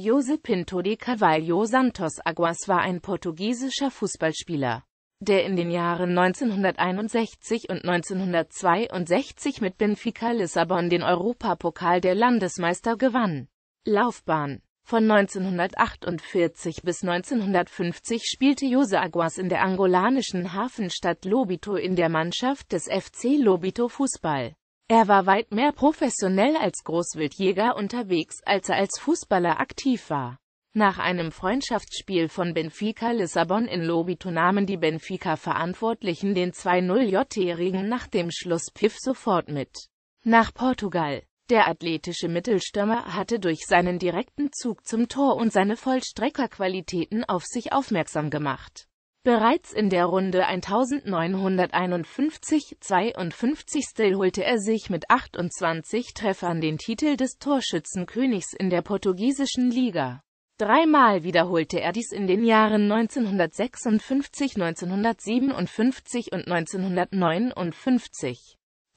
José Pinto de Carvalho Santos Aguas war ein portugiesischer Fußballspieler, der in den Jahren 1961 und 1962 mit Benfica Lissabon den Europapokal der Landesmeister gewann. Laufbahn Von 1948 bis 1950 spielte Jose Aguas in der angolanischen Hafenstadt Lobito in der Mannschaft des FC Lobito Fußball. Er war weit mehr professionell als Großwildjäger unterwegs, als er als Fußballer aktiv war. Nach einem Freundschaftsspiel von Benfica Lissabon in Lobito nahmen die Benfica-Verantwortlichen den 2-0-J-Jährigen nach dem Schlusspfiff sofort mit. Nach Portugal. Der athletische Mittelstürmer hatte durch seinen direkten Zug zum Tor und seine Vollstreckerqualitäten auf sich aufmerksam gemacht. Bereits in der Runde 1951-52 holte er sich mit 28 Treffern den Titel des Torschützenkönigs in der portugiesischen Liga. Dreimal wiederholte er dies in den Jahren 1956, 1957 und 1959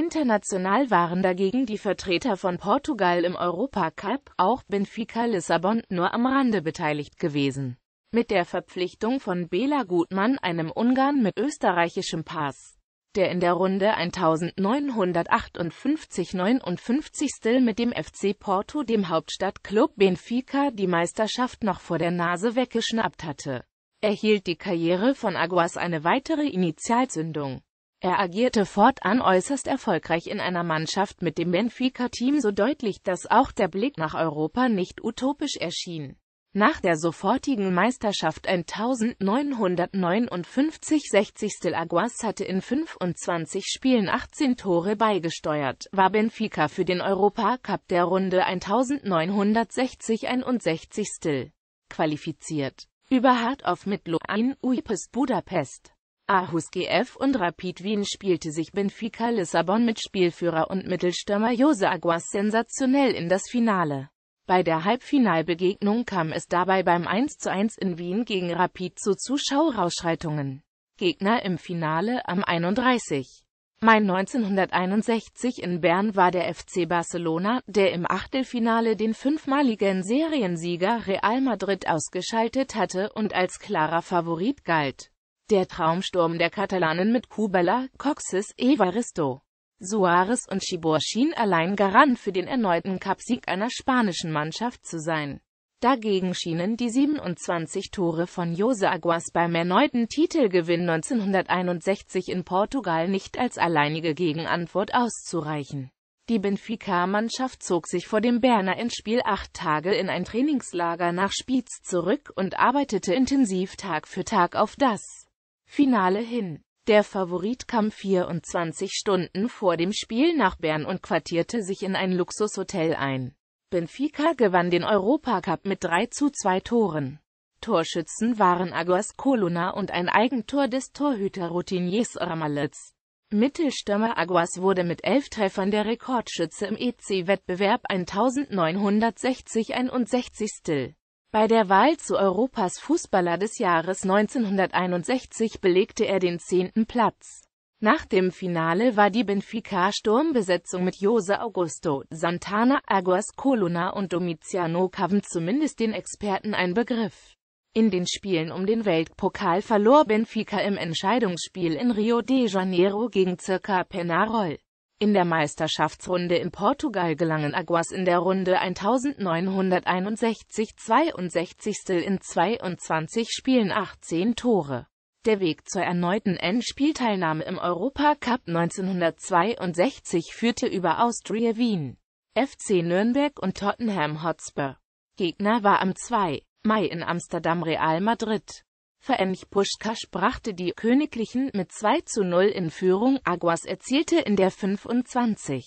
International waren dagegen die Vertreter von Portugal im Europacup, auch Benfica Lissabon, nur am Rande beteiligt gewesen. Mit der Verpflichtung von Bela Gutmann, einem Ungarn mit österreichischem Pass, der in der Runde 1958-59 mit dem FC Porto, dem Hauptstadtclub Benfica, die Meisterschaft noch vor der Nase weggeschnappt hatte, erhielt die Karriere von Aguas eine weitere Initialzündung. Er agierte fortan äußerst erfolgreich in einer Mannschaft mit dem Benfica-Team so deutlich, dass auch der Blick nach Europa nicht utopisch erschien. Nach der sofortigen Meisterschaft 1959-60 Aguas hatte in 25 Spielen 18 Tore beigesteuert, war Benfica für den Europacup der Runde 1960-61 qualifiziert. Über Hard auf mit Luan Uipes Budapest Aarhus GF und Rapid Wien spielte sich Benfica Lissabon mit Spielführer und Mittelstürmer Jose Aguas sensationell in das Finale. Bei der Halbfinalbegegnung kam es dabei beim 1 zu 1 in Wien gegen Rapid zu Zuschauerausschreitungen. Gegner im Finale am 31. Mai 1961 in Bern war der FC Barcelona, der im Achtelfinale den fünfmaligen Seriensieger Real Madrid ausgeschaltet hatte und als klarer Favorit galt. Der Traumsturm der Katalanen mit Kubala, Coxes, Evaristo, Suarez und Schibor schien allein Garant für den erneuten Cupsieg einer spanischen Mannschaft zu sein. Dagegen schienen die 27 Tore von Jose Aguas beim erneuten Titelgewinn 1961 in Portugal nicht als alleinige Gegenantwort auszureichen. Die Benfica-Mannschaft zog sich vor dem Berner ins Spiel acht Tage in ein Trainingslager nach Spiez zurück und arbeitete intensiv Tag für Tag auf das Finale hin. Der Favorit kam 24 Stunden vor dem Spiel nach Bern und quartierte sich in ein Luxushotel ein. Benfica gewann den Europacup mit 3 zu 2 Toren. Torschützen waren Aguas Coluna und ein Eigentor des Torhüter-Routiniers Ramalitz. Mittelstürmer Aguas wurde mit elf Treffern der Rekordschütze im EC-Wettbewerb 1960-61. Bei der Wahl zu Europas Fußballer des Jahres 1961 belegte er den zehnten Platz. Nach dem Finale war die Benfica-Sturmbesetzung mit Jose Augusto, Santana, Aguas Coluna und Domiziano Caven zumindest den Experten ein Begriff. In den Spielen um den Weltpokal verlor Benfica im Entscheidungsspiel in Rio de Janeiro gegen Circa Penarol. In der Meisterschaftsrunde in Portugal gelangen Aguas in der Runde 1961 62. in 22 Spielen 18 Tore. Der Weg zur erneuten Endspielteilnahme im Europacup 1962 führte über Austria Wien, FC Nürnberg und Tottenham Hotspur. Gegner war am 2. Mai in Amsterdam Real Madrid. Ferenc Puskás brachte die Königlichen mit 2 zu 0 in Führung, Aguas erzielte in der 25.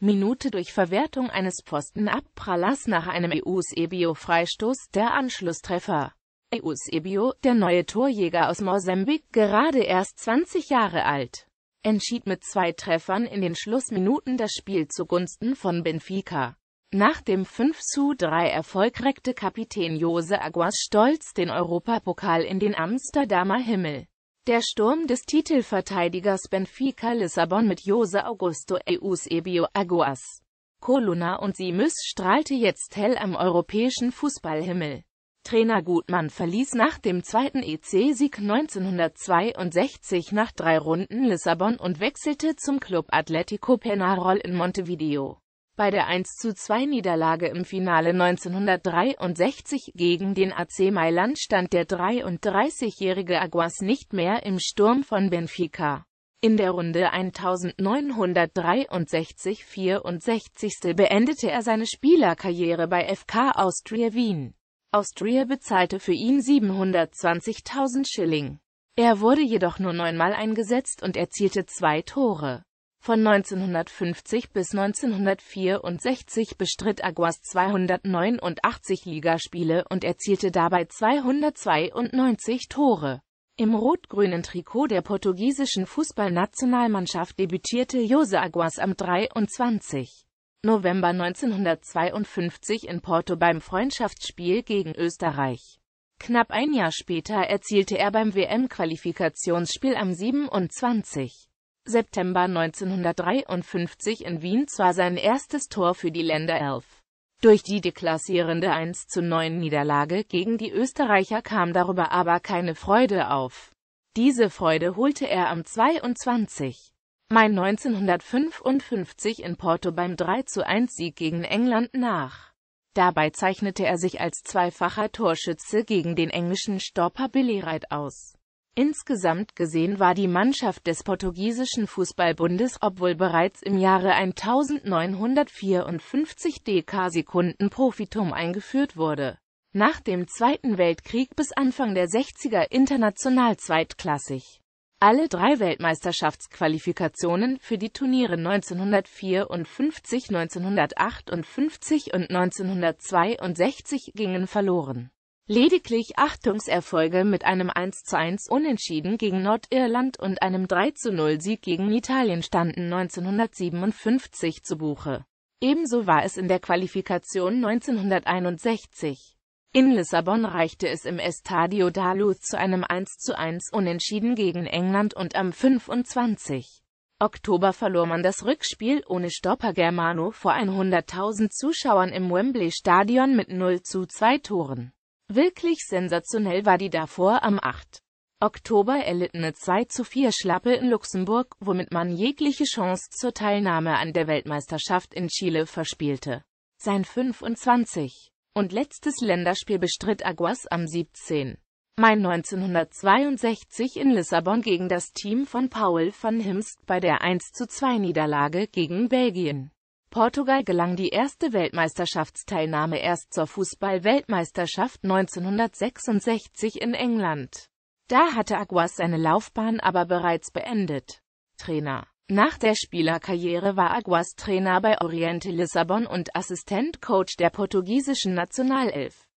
Minute durch Verwertung eines Pfostenabprallers nach einem Eusebio-Freistoß der Anschlusstreffer. Eusebio, der neue Torjäger aus Mosambik, gerade erst 20 Jahre alt, entschied mit zwei Treffern in den Schlussminuten das Spiel zugunsten von Benfica. Nach dem 5 5:3 Erfolg reckte Kapitän Jose Aguas stolz den Europapokal in den Amsterdamer Himmel. Der Sturm des Titelverteidigers Benfica Lissabon mit Jose Augusto Eusebio Aguas Coluna und Simus strahlte jetzt hell am europäischen Fußballhimmel. Trainer Gutmann verließ nach dem zweiten EC-Sieg 1962 nach drei Runden Lissabon und wechselte zum Club Atletico Penarol in Montevideo. Bei der 1 zu 2 niederlage im Finale 1963 gegen den AC Mailand stand der 33-jährige Aguas nicht mehr im Sturm von Benfica. In der Runde 1963-64 beendete er seine Spielerkarriere bei FK Austria Wien. Austria bezahlte für ihn 720.000 Schilling. Er wurde jedoch nur neunmal eingesetzt und erzielte zwei Tore. Von 1950 bis 1964 bestritt Aguas 289 Ligaspiele und erzielte dabei 292 Tore. Im rot-grünen Trikot der portugiesischen Fußballnationalmannschaft debütierte Jose Aguas am 23. November 1952 in Porto beim Freundschaftsspiel gegen Österreich. Knapp ein Jahr später erzielte er beim WM-Qualifikationsspiel am 27. September 1953 in Wien zwar sein erstes Tor für die Länder 11. Durch die deklassierende 1 zu 9 Niederlage gegen die Österreicher kam darüber aber keine Freude auf. Diese Freude holte er am 22. Mai 1955 in Porto beim 3 zu 1 sieg gegen England nach. Dabei zeichnete er sich als zweifacher Torschütze gegen den englischen Stopper Billy Wright aus. Insgesamt gesehen war die Mannschaft des portugiesischen Fußballbundes, obwohl bereits im Jahre 1954 Dk-Sekunden-Profitum eingeführt wurde, nach dem Zweiten Weltkrieg bis Anfang der 60er international zweitklassig. Alle drei Weltmeisterschaftsqualifikationen für die Turniere 1954, 1958 und 1962 gingen verloren Lediglich Achtungserfolge mit einem 1 zu 1 Unentschieden gegen Nordirland und einem 3 zu 0 sieg gegen Italien standen 1957 zu Buche. Ebenso war es in der Qualifikation 1961. In Lissabon reichte es im Estadio da Luz zu einem 1 zu 1 Unentschieden gegen England und am 25. Oktober verlor man das Rückspiel ohne Stopper Germano vor 100.000 Zuschauern im Wembley-Stadion mit 0 zu 2 Toren. Wirklich sensationell war die davor am 8. Oktober erlittene 2 zu 4 Schlappe in Luxemburg, womit man jegliche Chance zur Teilnahme an der Weltmeisterschaft in Chile verspielte. Sein 25. und letztes Länderspiel bestritt Aguas am 17. Mai 1962 in Lissabon gegen das Team von Paul van Himst bei der 1 zu 2 Niederlage gegen Belgien. Portugal gelang die erste Weltmeisterschaftsteilnahme erst zur Fußball-Weltmeisterschaft 1966 in England. Da hatte Aguas seine Laufbahn aber bereits beendet. Trainer Nach der Spielerkarriere war Aguas Trainer bei Oriente Lissabon und Assistentcoach der portugiesischen Nationalelf.